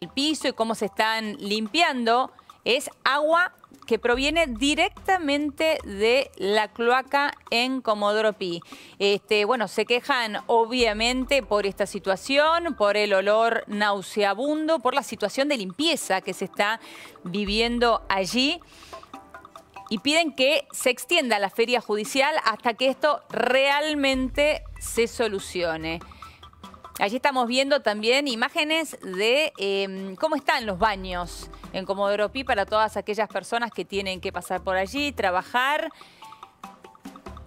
el piso y cómo se están limpiando es agua que proviene directamente de la cloaca en Comodoro Pi. Este, bueno, se quejan obviamente por esta situación, por el olor nauseabundo, por la situación de limpieza que se está viviendo allí y piden que se extienda la feria judicial hasta que esto realmente se solucione. Allí estamos viendo también imágenes de em, cómo están los baños en Comodoro Pi para todas aquellas personas que tienen que pasar por allí, trabajar.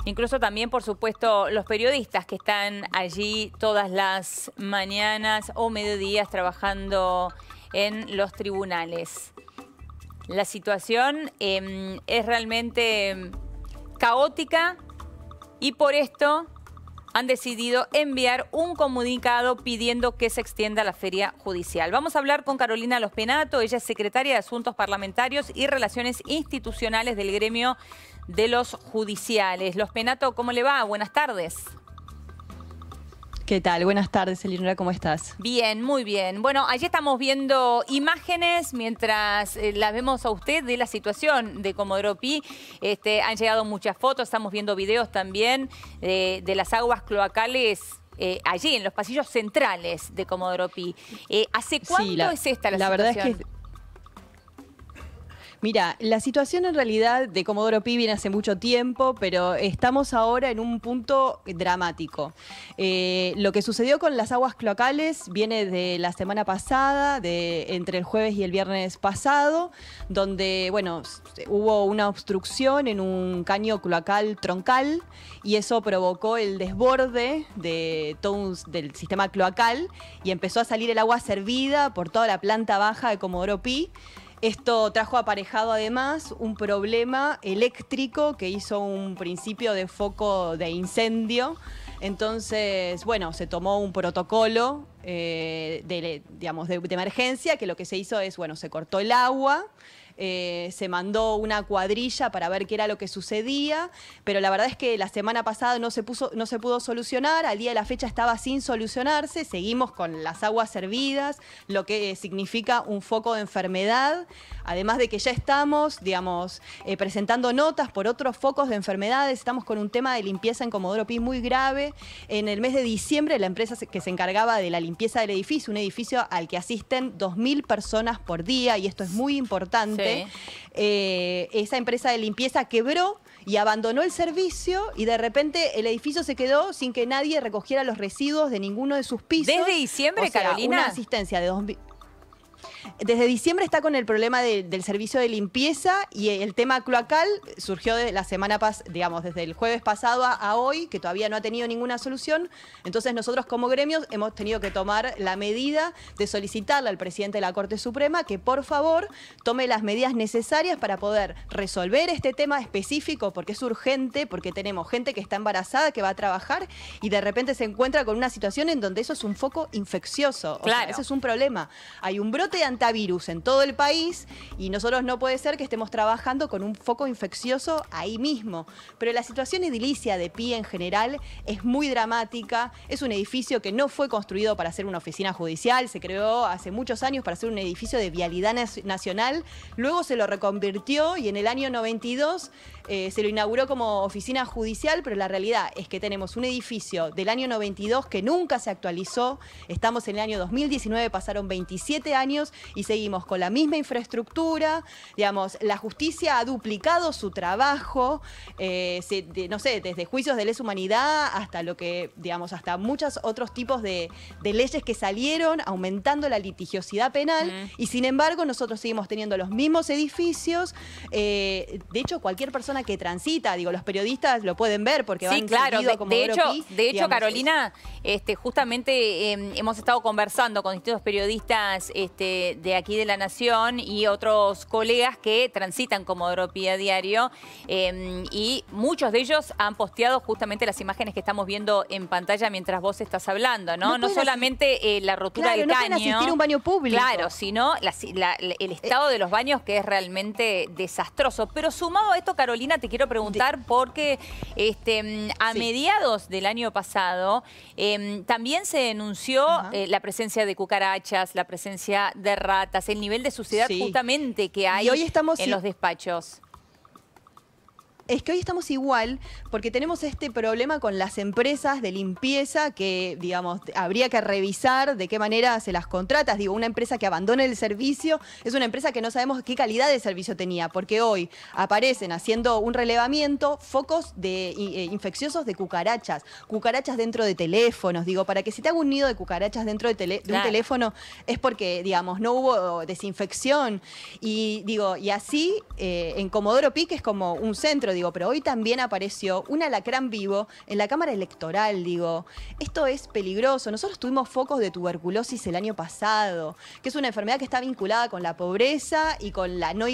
Incluso también, por supuesto, los periodistas que están allí todas las mañanas o mediodías trabajando en los tribunales. La situación em, es realmente em, caótica y por esto han decidido enviar un comunicado pidiendo que se extienda la feria judicial. Vamos a hablar con Carolina Los Penato, ella es secretaria de Asuntos Parlamentarios y Relaciones Institucionales del gremio de los judiciales. Los Penato, ¿cómo le va? Buenas tardes. ¿Qué tal? Buenas tardes, Elinora, ¿cómo estás? Bien, muy bien. Bueno, allí estamos viendo imágenes mientras eh, las vemos a usted de la situación de Comodoro Pi. Este, han llegado muchas fotos, estamos viendo videos también eh, de las aguas cloacales eh, allí en los pasillos centrales de Comodoro Pi. ¿Hace cuánto es esta la, situación? Verdad es que Mira, la situación en realidad de Comodoro Pi viene hace mucho tiempo, pero estamos ahora en un punto dramático. Eh, lo que sucedió con las aguas cloacales viene de la semana pasada, de entre el jueves y el viernes pasado, donde, bueno, hubo una obstrucción en un caño cloacal troncal y eso provocó el desborde de todo del sistema cloacal y empezó a salir el agua servida por toda la planta baja de Comodoro Pi. Esto trajo aparejado además un problema eléctrico que hizo un principio de foco de incendio. Entonces, bueno, se tomó un protocolo eh, digamos, de emergencia que lo que se hizo es, bueno, se cortó el agua. Eh, se mandó una cuadrilla para ver qué era lo que sucedía, pero la verdad es que la semana pasada no se, puso, no se pudo solucionar, al día de la fecha estaba sin solucionarse, seguimos con las aguas servidas, lo que eh, significa un foco de enfermedad, además de que ya estamos, digamos, eh, presentando notas por otros focos de enfermedades, estamos con un tema de limpieza en Comodoro Pi muy grave, en el mes de diciembre la empresa que se encargaba de la limpieza del edificio, un edificio al que asisten 2.000 personas por día, y esto es muy importante. Eh, esa empresa de limpieza quebró y abandonó el servicio y de repente el edificio se quedó sin que nadie recogiera los residuos de ninguno de sus pisos. Desde diciembre, Carolina. Una asistencia de dos, desde diciembre está con el problema del servicio de limpieza y el tema cloacal surgió de la semana pasada, digamos, desde el jueves pasado a, hoy, que todavía no ha tenido ninguna solución. Entonces nosotros como gremios hemos tenido que tomar la medida de solicitarle al presidente de la Corte Suprema que por favor tome las medidas necesarias para poder resolver este tema específico, porque es urgente, porque tenemos gente que está embarazada, que va a trabajar y de repente se encuentra con una situación en donde eso es un foco infeccioso. Claro. O sea, eso es un problema. Hay un brote de virus en todo el país y nosotros no puede ser que estemos trabajando con un foco infeccioso ahí mismo. Pero la situación edilicia de Pi en general es muy dramática. Es un edificio que no fue construido para ser una oficina judicial, se creó hace muchos años para ser un edificio de vialidad nacional. Luego se lo reconvirtió y en el año 92 eh, se lo inauguró como oficina judicial, pero la realidad es que tenemos un edificio del año 92 que nunca se actualizó. Estamos en el año 2019, pasaron 27 años y seguimos con la misma infraestructura, digamos, la justicia ha duplicado su trabajo, eh, no sé, desde juicios de lesa humanidad hasta lo que, digamos, hasta muchos otros tipos de, leyes que salieron aumentando la litigiosidad penal mm. y sin embargo nosotros seguimos teniendo los mismos edificios, eh, de hecho cualquier persona que transita, digo, los periodistas lo pueden ver porque van claro, de, como de hecho, de hecho Carolina, este, justamente em, hemos estado conversando con distintos periodistas este, de, aquí de la Nación y otros colegas que transitan como Dropía diario em, y muchos de ellos han posteado justamente las imágenes que estamos viendo en pantalla mientras vos estás hablando, ¿no? No, solamente eh, la rotura claro, del no un baño público. Claro, sino el estado de los baños que es realmente desastroso. Pero sumado a esto, Carolina, te quiero preguntar porque este, em, a mediados del año pasado em, también se denunció eh, la presencia de cucarachas, la presencia de ratas, el nivel de suciedad justamente que hay en los despachos es que hoy estamos igual porque tenemos este problema con las empresas de limpieza que, digamos, habría que revisar de qué manera se las contratas. Digo, una empresa que abandona el servicio es una empresa que no sabemos qué calidad de servicio tenía, porque hoy aparecen haciendo un relevamiento focos de eh, infecciosos de cucarachas, cucarachas dentro de teléfonos. Digo, para que si te hago un nido de cucarachas dentro de, un teléfono es porque, digamos, no hubo desinfección. Y digo, y así eh, en Comodoro Pique es como un centro, digo, pero hoy también apareció un alacrán vivo en la Cámara Electoral, digo. Esto es peligroso. Nosotros tuvimos focos de tuberculosis el año pasado, que es una enfermedad que está vinculada con la pobreza y con la no